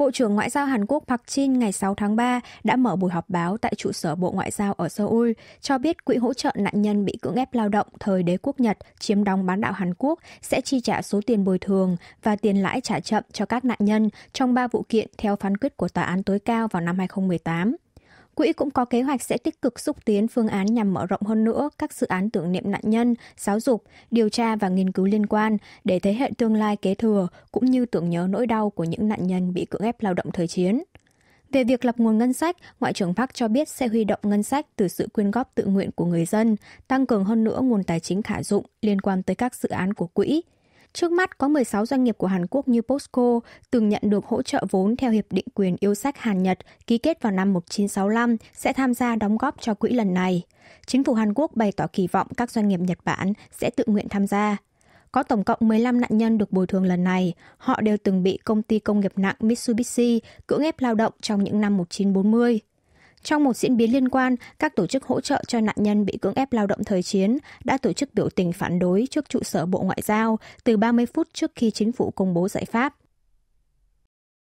Bộ trưởng Ngoại giao Hàn Quốc Park Jin ngày 6 tháng 3 đã mở buổi họp báo tại trụ sở Bộ Ngoại giao ở Seoul, cho biết quỹ hỗ trợ nạn nhân bị cưỡng ép lao động thời đế quốc Nhật chiếm đóng bán đảo Hàn Quốc sẽ chi trả số tiền bồi thường và tiền lãi trả chậm cho các nạn nhân trong ba vụ kiện theo phán quyết của Tòa án tối cao vào năm 2018. Quỹ cũng có kế hoạch sẽ tích cực xúc tiến phương án nhằm mở rộng hơn nữa các dự án tưởng niệm nạn nhân, giáo dục, điều tra và nghiên cứu liên quan để thế hệ tương lai kế thừa cũng như tưởng nhớ nỗi đau của những nạn nhân bị cưỡng ép lao động thời chiến. Về việc lập nguồn ngân sách, Ngoại trưởng Park cho biết sẽ huy động ngân sách từ sự quyên góp tự nguyện của người dân, tăng cường hơn nữa nguồn tài chính khả dụng liên quan tới các dự án của quỹ. Trước mắt có 16 doanh nghiệp của Hàn Quốc như POSCO từng nhận được hỗ trợ vốn theo Hiệp định quyền yêu sách Hàn Nhật ký kết vào năm 1965 sẽ tham gia đóng góp cho quỹ lần này. Chính phủ Hàn Quốc bày tỏ kỳ vọng các doanh nghiệp Nhật Bản sẽ tự nguyện tham gia. Có tổng cộng 15 nạn nhân được bồi thường lần này. Họ đều từng bị công ty công nghiệp nặng Mitsubishi cưỡng ép lao động trong những năm 1940. Trong một diễn biến liên quan, các tổ chức hỗ trợ cho nạn nhân bị cưỡng ép lao động thời chiến đã tổ chức biểu tình phản đối trước trụ sở Bộ Ngoại giao từ 30 phút trước khi chính phủ công bố giải pháp.